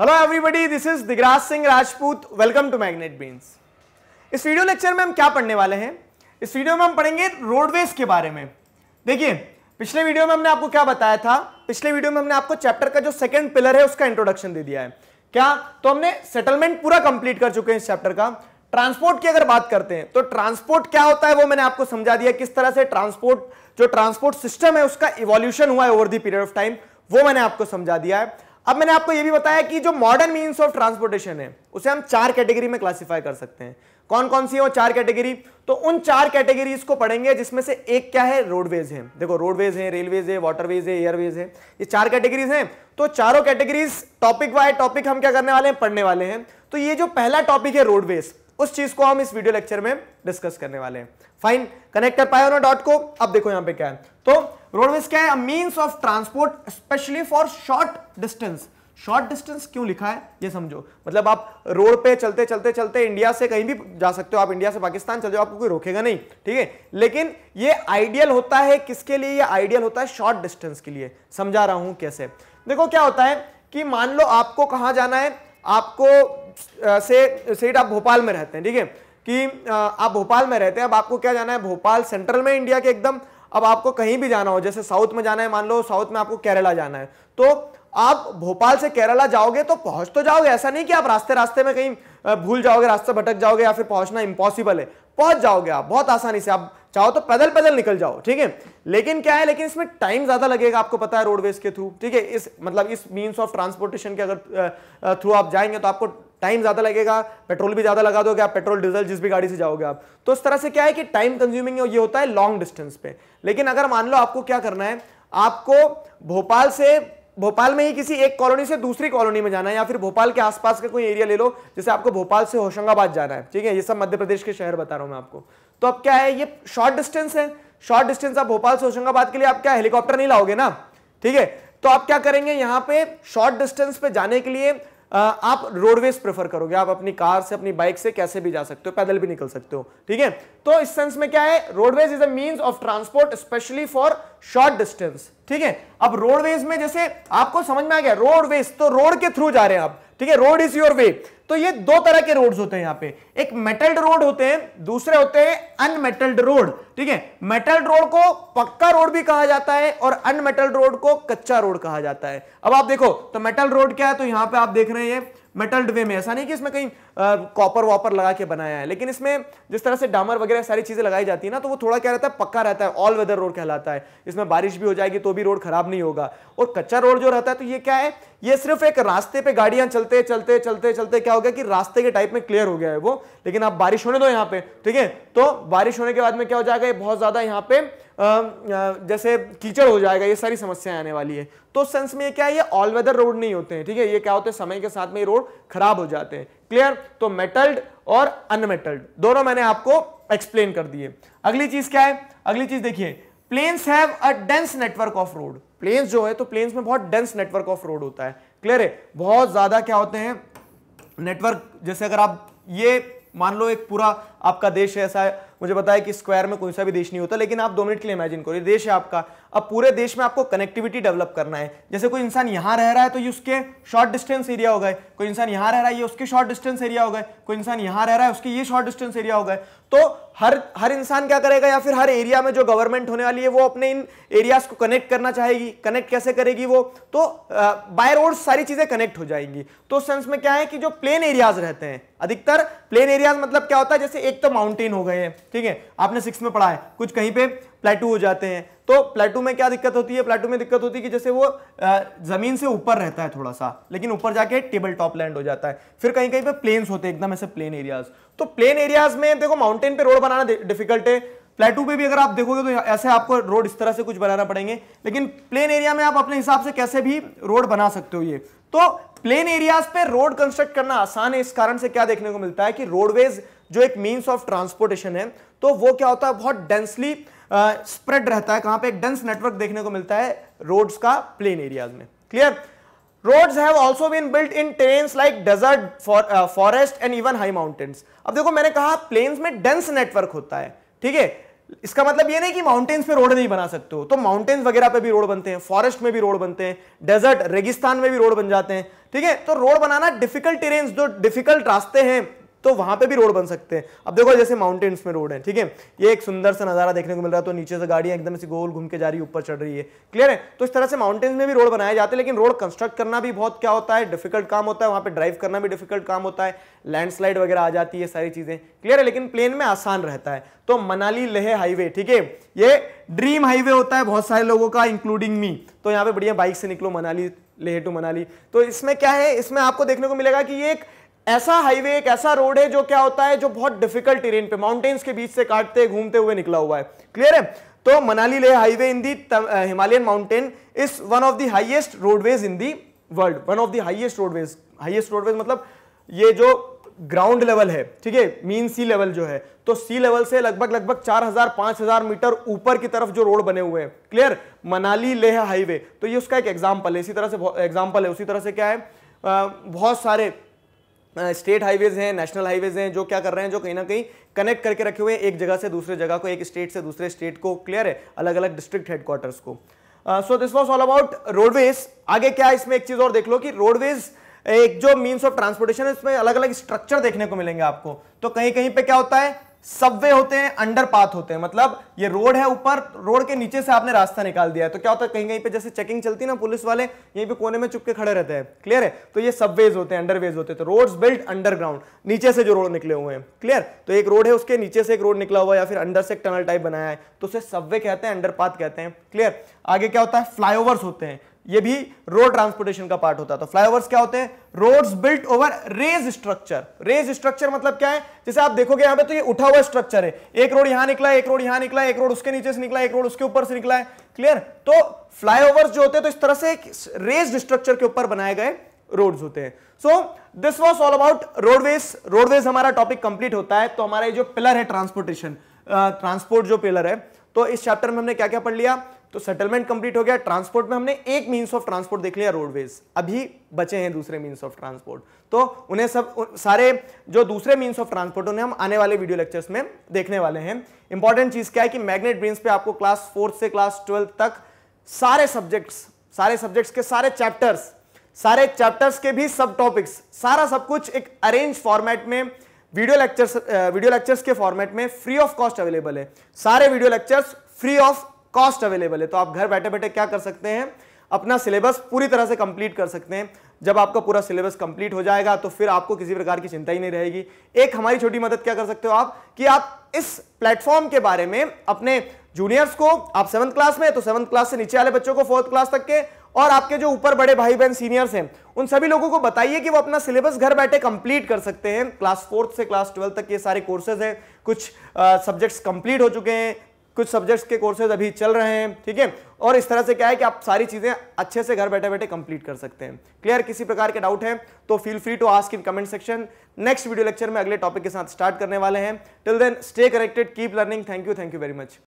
hello everybody this is Digraj Singh Rajput welcome to magnet beans इस video lecture में हम क्या पढ़ने वाले हैं इस वीडियो में हम पढ़ेंगे रोडवेज के बारे में देखिए पिछले वीडियो में हमने आपको क्या बताया था पिछले वीडियो में हमने आपको चैप्टर का जो सेकंड पिलर है उसका इंट्रोडक्शन दे दिया है क्या तो हमने सेटलमेंट पूरा कंप्लीट कर चुके हैं इस चैप्टर का ट्रांसपोर्ट की अगर बात करते हैं तो ट्रांसपोर्ट क्या होता है वो मैंने आपको समझा दिया किस तरह से ट्रांसपोर्ट जो ट्रांसपोर्ट सिस्टम है उसका इवोल्यूशन हुआ है over the period of time वो मैंने आपको समझा दिया है अब मैंने आपको यह भी बताया कि जो मॉडर्न मीन्स ऑफ ट्रांसपोर्टेशन है उसे हम चार कैटेगरी में क्लासीफाई कर सकते हैं कौन कौन सी हो चार कैटेगरी तो उन चार कैटेगरीज को पढ़ेंगे जिसमें से एक क्या है रोडवेज है देखो रोडवेज है रेलवेज है वाटरवेज है एयरवेज है ये चार कैटेगरीज हैं तो चारों कैटेगरीज टॉपिक वाई टॉपिक हम क्या करने वाले हैं पढ़ने वाले हैं तो ये जो पहला टॉपिक है रोडवेज उस चीज को हम इस वीडियो लेक्चर में डिस्कस करने वाले हैं फाइन कनेक्ट कर पाए डॉट को अब देखो यहाँ पे क्या है तो रोडवेज क्या है means of transport specially for short distance short distance क्यों लिखा है ये समझो मतलब आप रोड पे चलते चलते चलते इंडिया से कहीं भी जा सकते हो आप इंडिया से पाकिस्तान चल जाओ आपको कोई रोकेगा नहीं ठीक है लेकिन ये आइडियल होता है किसके लिए ये आइडियल होता है शॉर्ट डिस्टेंस के लिए समझा रहा हूं कैसे देखो क्या होता है कि मान लो आपको कहाँ जाना है आपको से सेठ आप भोपाल में रहते हैं ठीक है कि आप भोपाल में रहते हैं अब आपको क्या जाना है भोपाल सेंट्रल में इंडिया के एकदम अब आपको कहीं भी जाना हो जैसे साउथ में जाना है मान लो साउथ में आपको केरला जाना है तो आप भोपाल से केरला जाओगे तो पहुंच तो जाओगे ऐसा नहीं कि आप रास्ते रास्ते में कहीं भूल जाओगे रास्ते भटक जाओगे या फिर पहुंचना इम्पॉसिबल है पहुंच जाओगे आप बहुत आसानी से आप चाहो तो पैदल पैदल निकल जाओ ठीक है लेकिन क्या है लेकिन इसमें टाइम ज्यादा लगेगा आपको पता है रोडवेज के थ्रू ठीक है इस मतलब इस मीन्स ऑफ ट्रांसपोर्टेशन के अगर थ्रू आप जाएंगे तो आपको टाइम ज़्यादा लगेगा पेट्रोल भी ज़्यादा लगा दोगे आप पेट्रोल डीजल जिस भी गाड़ी से जाओगे आप तो उस तरह से क्या है कि टाइम कंज्यूमिंग ये होता है लॉन्ग डिस्टेंस पे लेकिन अगर मान लो आपको क्या करना है आपको भोपाल से भोपाल में ही किसी एक कॉलोनी से दूसरी कॉलोनी में जाना है या फिर भोपाल के आसपास का कोई एरिया ले लो जैसे आपको भोपाल से होशंगाबाद जाना है ठीक है ये सब मध्य प्रदेश के शहर बता रहा हूं मैं आपको तो अब क्या है ये शॉर्ट डिस्टेंस है शॉर्ट डिस्टेंस आप भोपाल से होशंगाबाद के लिए आप क्या हेलीकॉप्टर नहीं लाओगे ना ठीक है तो आप क्या करेंगे यहाँ पे शॉर्ट डिस्टेंस पे जाने के लिए आप रोडवेज प्रेफर करोगे आप अपनी कार से अपनी बाइक से कैसे भी जा सकते हो पैदल भी निकल सकते हो ठीक है तो इस सेंस में क्या है roadways is a means of transport specially for short distance ठीक है अब रोडवेज में जैसे आपको समझ में आ गया रोडवेज तो रोड के थ्रू जा रहे हैं आप ठीक है रोड इज योर वे तो ये दो तरह के रोड्स होते हैं यहाँ पे एक मेटल्ड रोड होते हैं दूसरे होते हैं अनमेटल्ड रोड ठीक है मेटल्ड रोड को पक्का रोड भी कहा जाता है और अनमेटल्ड रोड को कच्चा रोड कहा जाता है अब आप देखो तो मेटल रोड क्या है तो यहां पे आप देख रहे हैं मेटल्ड वे में ऐसा नहीं कि इसमें कहीं कॉपर वॉपर लगा के बनाया है लेकिन इसमें जिस तरह से डामर वगैरह सारी चीज़ें लगाई जाती है ना तो वो थोड़ा क्या रहता है पक्का रहता है ऑल वेदर रोड कहलाता है इसमें बारिश भी हो जाएगी तो भी रोड खराब नहीं होगा और कच्चा रोड जो रहता है तो ये क्या है ये सिर्फ एक रास्ते पे गाड़ियां चलते चलते चलते चलते क्या हो गया कि रास्ते के टाइप में क्लियर हो गया है वो लेकिन आप बारिश होने दो यहाँ पे ठीक है तो बारिश होने के बाद में क्या हो जाएगा बहुत ज़्यादा यहाँ पे जैसे कीचड़ हो जाएगा ये सारी समस्याएं आने वाली है तो उस सेंस में ये क्या है ये ऑल वेदर रोड नहीं होते हैं ठीक है ये क्या होते हैं समय के साथ में ये रोड खराब हो जाते हैं क्लियर तो मेटल्ड और अनमेटल्ड दोनों मैंने आपको एक्सप्लेन कर दिए अगली चीज क्या है अगली चीज देखिए plains have a dense network of road plains जो है तो प्लेन्स में बहुत डेंस नेटवर्क ऑफ रोड होता है क्लियर है बहुत ज्यादा क्या होते हैं नेटवर्क जैसे अगर आप ये मान लो एक पूरा आपका देश है ऐसा है मुझे बताया कि स्क्वायर में कोई सा भी देश नहीं होता लेकिन आप दो मिनट के लिए इमेजिन करो ये देश है आपका अब पूरे देश में आपको कनेक्टिविटी डेवलप करना है जैसे कोई इंसान यहाँ रह रहा है तो ये उसके शॉर्ट डिस्टेंस एरिया हो गए कोई इंसान यहाँ रह रहा है ये उसके शॉर्ट डिस्टेंस एरिया हो गए कोई इंसान यहाँ रह रहा है उसके ये शॉर्ट डिस्टेंस एरिया हो गए तो हर हर इंसान क्या करेगा या फिर हर एरिया में जो गवर्नमेंट होने वाली है वो अपने इन एरियाज को कनेक्ट करना चाहेगी कनेक्ट कैसे करेगी वो तो बाय रोड सारी चीजें कनेक्ट हो जाएंगी तो सेंस में क्या है कि जो प्लेन एरियाज रहते हैं अधिकतर प्लेन एरियाज मतलब क्या होता है जैसे एक तो माउंटेन हो गए हैं ठीक है आपने सिक्स में पढ़ा है कुछ कहीं पे प्लेटू हो जाते हैं तो प्लेटू में क्या दिक्कत होती है प्लेटू में दिक्कत होती है कि जैसे वो ज़मीन से ऊपर रहता है थोड़ा सा लेकिन ऊपर जाके टेबल टॉप लैंड हो जाता है फिर कहीं कहीं पे प्लेन्स होते हैं एकदम ऐसे प्लेन एरियाज तो प्लेन एरियाज में देखो माउंटेन पे रोड बनाना डिफिकल्ट है प्लेटू पे भी अगर आप देखोगे तो ऐसे आपको रोड इस तरह से कुछ बनाना पड़ेंगे लेकिन प्लेन एरिया में आप अपने हिसाब से कैसे भी रोड बना सकते हो ये तो प्लेन एरियाज पे रोड कंस्ट्रक्ट करना आसान है इस कारण से क्या देखने को मिलता है कि रोडवेज जो एक मीन्स ऑफ ट्रांसपोर्टेशन है तो वो क्या होता है बहुत डेंसली स्प्रेड रहता है कहां पे एक डेंस नेटवर्क देखने को मिलता है रोड्स का प्लेन एरियाज में clear roads have also been built in terrains like desert forest and even high mountains अब देखो मैंने कहा प्लेन्स में डेंस नेटवर्क होता है ठीक है इसका मतलब ये नहीं कि माउंटेन्स पे रोड नहीं बना सकते हो तो माउंटेन्स वगैरह पे भी रोड बनते हैं फॉरेस्ट में भी रोड बनते हैं डेजर्ट रेगिस्तान में भी रोड बन जाते हैं ठीक है तो रोड बनाना डिफिकल्ट टेरेन्स जो डिफिकल्ट रास्ते हैं तो वहां पे भी रोड बन सकते हैं अब देखो जैसे माउंटेन्स में रोड है ठीक है ये एक सुंदर सा नजारा देखने को मिल रहा है तो नीचे से गाड़ियां एकदम से गोल घूम के जा रही है ऊपर चढ़ रही है क्लियर है तो इस तरह से माउंटेन्स में भी रोड बनाए जाते हैं लेकिन रोड कंस्ट्रक्ट करना भी बहुत क्या होता है डिफिकल्ट काम होता है वहां पर ड्राइव करना भी डिफिकल्ट काम होता है लैंडस्लाइड वगैरह आ जाती है सारी चीजें क्लियर है लेकिन प्लेन में आसान रहता है तो मनाली लेह हाईवे ठीक है ये ड्रीम हाईवे होता है बहुत सारे लोगों का इंक्लूडिंग मी तो यहाँ पे बढ़िया बाइक से निकलो मनाली लेह टू मनाली तो इसमें क्या है इसमें आपको देखने को मिलेगा कि ये एक ऐसा हाईवे एक ऐसा रोड है जो क्या होता है जो बहुत डिफिकल्ट टेरेन पे माउंटेन्स के बीच से काटते घूमते हुए निकला हुआ है क्लियर है तो Manali Leh highway in the Himalayan mountain is one of the highest roadways in the world one of the highest roadways highest roadways मतलब ये जो ग्राउंड लेवल है ठीक है मीन सी लेवल जो है तो सी लेवल से लगभग लगभग 4000 5000 मीटर ऊपर की तरफ जो रोड बने हुए हैं क्लियर मनाली लेह हाईवे तो ये उसका एक एग्जाम्पल है इसी तरह से एग्जाम्पल है उसी तरह से क्या है आ, बहुत सारे स्टेट हाईवेज हैं नेशनल हाईवेज हैं जो क्या कर रहे हैं जो कहीं ना कहीं कनेक्ट करके रखे हुए हैं एक जगह से दूसरे जगह को एक स्टेट से दूसरे स्टेट को क्लियर है अलग अलग डिस्ट्रिक्ट हेडक्वार्टर्स को so this was all about roadways आगे क्या इसमें एक चीज और देख लो कि रोडवेज एक जो मीन्स ऑफ ट्रांसपोर्टेशन है इसमें अलग अलग स्ट्रक्चर देखने को मिलेंगे आपको तो कहीं कहीं पे क्या होता है सबवे होते हैं अंडर पाथ होते हैं मतलब ये रोड है ऊपर रोड के नीचे से आपने रास्ता निकाल दिया है तो क्या होता है कहीं कहीं पे जैसे चेकिंग चलती है ना पुलिस वाले यहीं पे कोने में चुपके खड़े रहते हैं क्लियर है तो ये सबवेज होते हैं अंडरवेज होते हैं तो रोड्स बिल्ट अंडरग्राउंड नीचे से जो रोड निकले हुए हैं क्लियर तो एक रोड है उसके नीचे से एक रोड निकला हुआ या फिर अंडर से एक टनल टाइप बनाया है तो उसे सबवे कहते हैं अंडर कहते हैं क्लियर आगे क्या होता है फ्लाईओवर्स होते हैं ये भी रोड ट्रांसपोर्टेशन का पार्ट होता है तो फ्लाईओवर्स क्या होते हैं roads built over raised structure raised structure मतलब क्या है जैसे आप देखोगे यहां पे तो ये उठा हुआ स्ट्रक्चर है एक रोड यहां निकला एक रोड यहां निकला एक रोड उसके नीचे से निकला एक रोड उसके ऊपर से निकला है क्लियर तो फ्लाईओवर जो होते हैं तो इस तरह से एक रेज स्ट्रक्चर के ऊपर बनाए गए रोड होते हैं so this was all about roadways roadways हमारा टॉपिक कंप्लीट होता है तो हमारा जो पिलर है ट्रांसपोर्टेशन ट्रांसपोर्ट जो पिलर है तो इस चैप्टर में हमने क्या क्या पढ़ लिया तो सेटलमेंट कंप्लीट हो गया ट्रांसपोर्ट में हमने एक मीन्स ऑफ ट्रांसपोर्ट देख लिया रोडवेज अभी बचे हैं दूसरे मीन्स ऑफ ट्रांसपोर्ट तो उन्हें सब सारे जो दूसरे मीन्स ऑफ ट्रांसपोर्ट उन्हें हम आने वाले वीडियो लेक्चर्स में देखने वाले हैं इंपॉर्टेंट चीज़ क्या है कि मैग्नेट ब्रेन्स पे आपको क्लास फोर्थ से क्लास ट्वेल्थ तक सारे सब्जेक्ट्स सारे सब्जेक्ट्स के सारे चैप्टर्स सारे चैप्टर्स के भी सब टॉपिक्स सारा सब कुछ एक अरेंज फॉर्मेट में वीडियो लेक्चर्स वीडियो लेक्चर्स के फॉर्मेट में फ्री ऑफ कॉस्ट अवेलेबल है सारे video lectures free of cost available है तो आप घर बैठे बैठे क्या कर सकते हैं अपना सिलेबस पूरी तरह से कंप्लीट कर सकते हैं जब आपका पूरा सिलेबस कंप्लीट हो जाएगा तो फिर आपको किसी प्रकार की चिंता ही नहीं रहेगी एक हमारी छोटी मदद क्या कर सकते हो आप कि आप इस प्लेटफॉर्म के बारे में अपने जूनियर्स को आप सेवंथ क्लास में तो सेवंथ क्लास से नीचे वाले बच्चों को फोर्थ क्लास तक के और आपके जो ऊपर बड़े भाई बहन सीनियर्स हैं उन सभी लोगों को बताइए कि वो अपना सिलेबस घर बैठे कंप्लीट कर सकते हैं क्लास फोर्थ से क्लास ट्वेल्थ तक ये सारे कोर्सेज हैं कुछ सब्जेक्ट्स कंप्लीट हो चुके हैं कुछ सब्जेक्ट्स के कोर्सेज अभी चल रहे हैं ठीक है और इस तरह से क्या है कि आप सारी चीज़ें अच्छे से घर बैठे बैठे कंप्लीट कर सकते हैं क्लियर किसी प्रकार के डाउट है तो feel free to ask in comment section next video lecture में अगले टॉपिक के साथ स्टार्ट करने वाले हैं till then stay connected keep learning thank you thank you very much